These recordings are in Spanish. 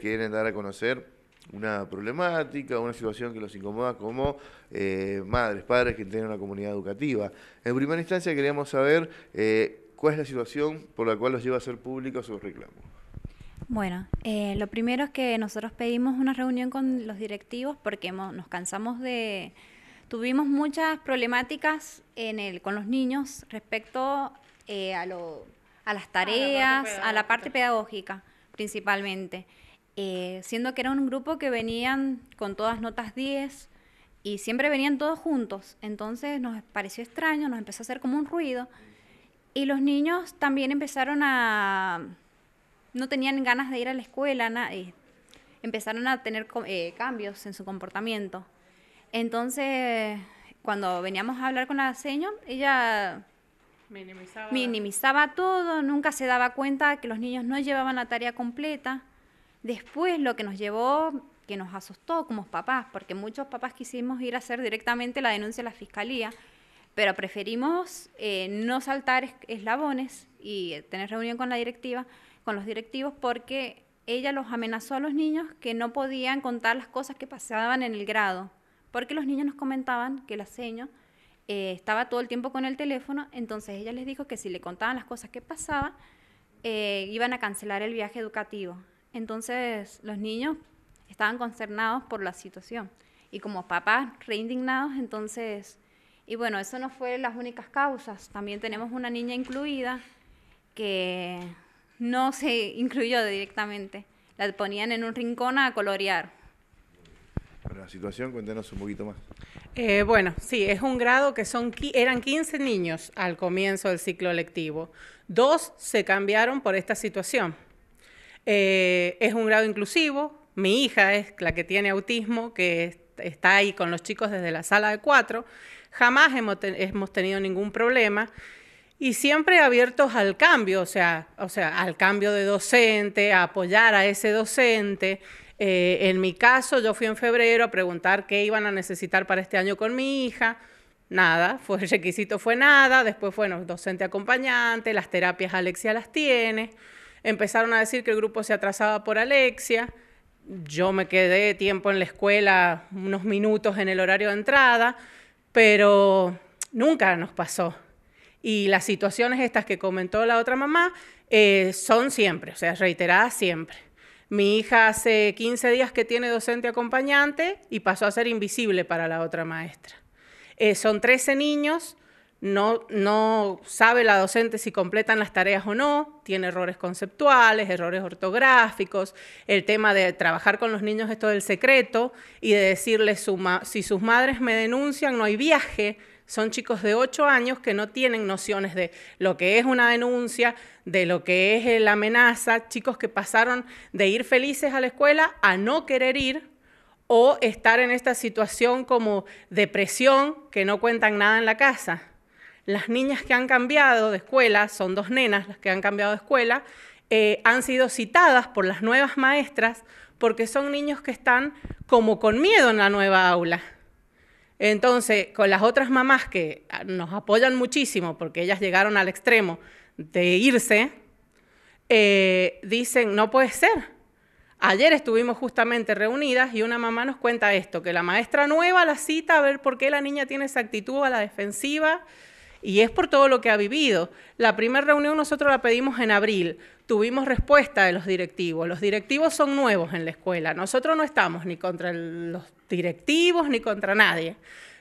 quieren dar a conocer una problemática, una situación que los incomoda como eh, madres, padres que tienen una comunidad educativa. En primera instancia queríamos saber eh, cuál es la situación por la cual los lleva a hacer públicos sus reclamos. Bueno, eh, lo primero es que nosotros pedimos una reunión con los directivos porque nos cansamos de... Tuvimos muchas problemáticas en el, con los niños respecto a, las ah, tareas, a la parte pedagógica principalmente. Eh, siendo que era un grupo que venían con todas notas 10 y siempre venían todos juntos. Entonces nos pareció extraño, nos empezó a hacer como un ruido. Y los niños también empezaron a... no tenían ganas de ir a la escuela, eh, empezaron a tener eh, cambios en su comportamiento. Entonces, cuando veníamos a hablar con la señora, ella minimizaba. minimizaba todo, nunca se daba cuenta que los niños no llevaban la tarea completa. Después lo que nos llevó, que nos asustó como papás, porque muchos papás quisimos ir a hacer directamente la denuncia a la fiscalía, pero preferimos eh, no saltar eslabones y tener reunión con la directiva, con los directivos, porque ella los amenazó a los niños que no podían contar las cosas que pasaban en el grado, porque los niños nos comentaban que la seño eh, estaba todo el tiempo con el teléfono, entonces ella les dijo que si le contaban las cosas que pasaban, eh, iban a cancelar el viaje educativo. Entonces los niños estaban consternados por la situación y como papás reindignados, entonces, y bueno, eso no fue las únicas causas, también tenemos una niña incluida que no se incluyó directamente, la ponían en un rincón a colorear. la situación, cuéntenos un poquito más. Eh, bueno, sí, es un grado que son eran 15 niños al comienzo del ciclo lectivo. Dos se cambiaron por esta situación. Eh, es un grado inclusivo. Mi hija es la que tiene autismo, que está ahí con los chicos desde la sala de cuatro. Jamás hemos, tenido ningún problema y siempre abiertos al cambio, o sea, o sea, al cambio de docente, a apoyar a ese docente. Eh, en mi caso, yo fui en febrero a preguntar qué iban a necesitar para este año con mi hija. Nada, fue el requisito fue nada. Después, bueno, docente acompañante, las terapias Alexia las tiene. Empezaron a decir que el grupo se atrasaba por Alexia. Yo me quedé tiempo en la escuela, unos minutos en el horario de entrada, pero nunca nos pasó. Y las situaciones estas que comentó la otra mamá eh, son siempre, o sea, reiteradas siempre. Mi hija hace 15 días que tiene docente acompañante y pasó a ser invisible para la otra maestra. Eh, son 13 niños, no, sabe la docente si completan las tareas o no, tiene errores conceptuales, errores ortográficos, el tema de trabajar con los niños esto del secreto y de decirles si sus madres me denuncian no hay viaje, son chicos de 8 años que no tienen nociones de lo que es una denuncia, de lo que es eh, la amenaza, chicos que pasaron de ir felices a la escuela a no querer ir o estar en esta situación como depresión que no cuentan nada en la casa. Las niñas que han cambiado de escuela, son dos nenas las que han cambiado de escuela, eh, han sido citadas por las nuevas maestras porque son niños que están como con miedo en la nueva aula. Entonces, con las otras mamás que ah, nos apoyan muchísimo porque ellas llegaron al extremo de irse, eh, dicen, no puede ser. Ayer estuvimos justamente reunidas y una mamá nos cuenta esto, que la maestra nueva la cita a ver por qué la niña tiene esa actitud a la defensiva y es por todo lo que ha vivido. La primera reunión nosotros la pedimos en abril, tuvimos respuesta de los directivos. Los directivos son nuevos en la escuela, nosotros no estamos ni contra los directivos ni contra nadie,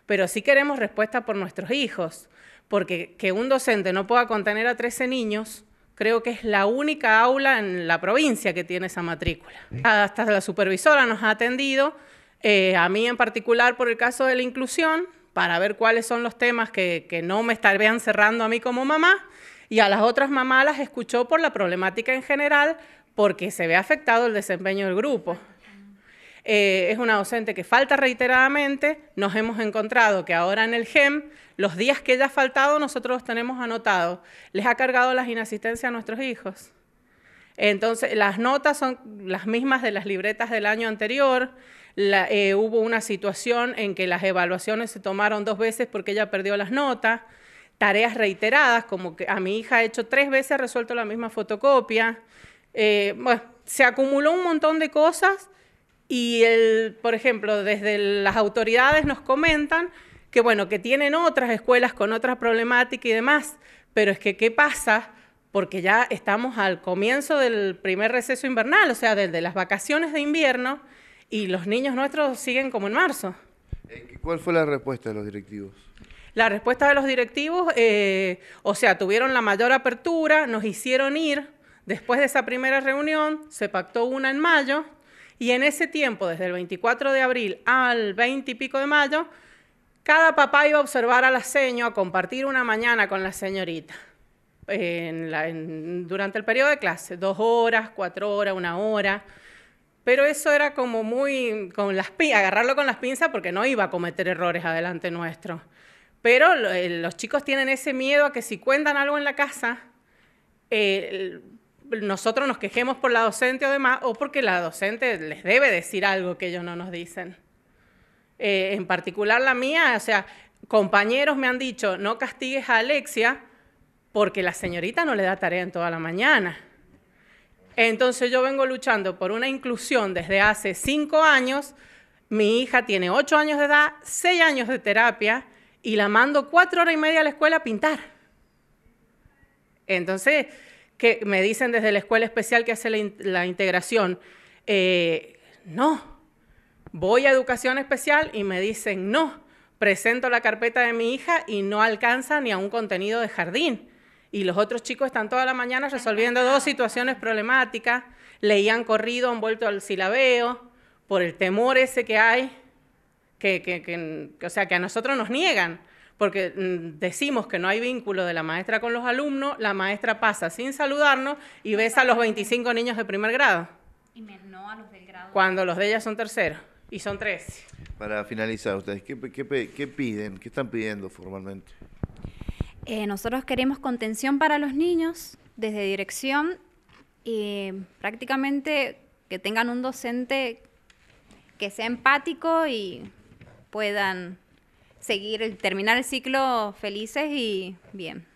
pero sí queremos respuesta por nuestros hijos, porque que un docente no pueda contener a 13 niños creo que es la única aula en la provincia que tiene esa matrícula. Hasta la supervisora nos ha atendido, eh, a mí en particular por el caso de la inclusión, para ver cuáles son los temas que, no me estarían cerrando a mí como mamá y a las otras mamás las escuchó por la problemática en general porque se ve afectado el desempeño del grupo. Eh, es una docente que falta reiteradamente, nos hemos encontrado que ahora en el GEM, los días que ella ha faltado, nosotros los tenemos anotados. Les ha cargado las inasistencias a nuestros hijos. Entonces, las notas son las mismas de las libretas del año anterior. Eh, hubo una situación en que las evaluaciones se tomaron dos veces porque ella perdió las notas, tareas reiteradas, como que a ah, mi hija ha hecho tres veces, ha resuelto la misma fotocopia. Eh, bueno, se acumuló un montón de cosas y, el, por ejemplo, desde las autoridades nos comentan que, bueno, que tienen otras escuelas con otras problemáticas y demás, pero es que, ¿qué pasa? Porque ya estamos al comienzo del primer receso invernal, o sea, desde las vacaciones de invierno, y los niños nuestros siguen como en marzo. Eh, ¿Cuál fue la respuesta de los directivos? La respuesta de los directivos, eh, o sea, tuvieron la mayor apertura, nos hicieron ir. Después de esa primera reunión, se pactó una en mayo y en ese tiempo, desde el 24 de abril al 20 y pico de mayo, cada papá iba a observar a la seño, a compartir una mañana con la señorita. Eh, durante el periodo de clase, dos horas, cuatro horas, una hora. Pero eso era como muy con las agarrarlo con las pinzas porque no iba a cometer errores adelante nuestro. Pero eh, los chicos tienen ese miedo a que si cuentan algo en la casa, eh, nosotros nos quejemos por la docente o demás, o porque la docente les debe decir algo que ellos no nos dicen. Eh, en particular la mía, o sea, compañeros me han dicho, no castigues a Alexia porque la señorita no le da tarea en toda la mañana. Entonces yo vengo luchando por una inclusión desde hace cinco años. Mi hija tiene ocho años de edad, seis años de terapia y la mando cuatro horas y media a la escuela a pintar. Entonces, que me dicen desde la escuela especial que hace la, integración, eh, no, voy a educación especial y me dicen no, presento la carpeta de mi hija y no alcanza ni a un contenido de jardín y los otros chicos están toda la mañana resolviendo dos situaciones problemáticas, leían corrido, han vuelto al silabeo, por el temor ese que hay, que, que, o sea, que a nosotros nos niegan, porque mm, decimos que no hay vínculo de la maestra con los alumnos, la maestra pasa sin saludarnos y besa a los 25 niños de primer grado. Y no a los del grado. Cuando los de ellas son terceros, y son tres. Para finalizar, ¿ustedes qué piden? ¿Qué están pidiendo formalmente? Eh, nosotros queremos contención para los niños desde dirección y prácticamente que tengan un docente que sea empático y puedan seguir, terminar el ciclo felices y bien.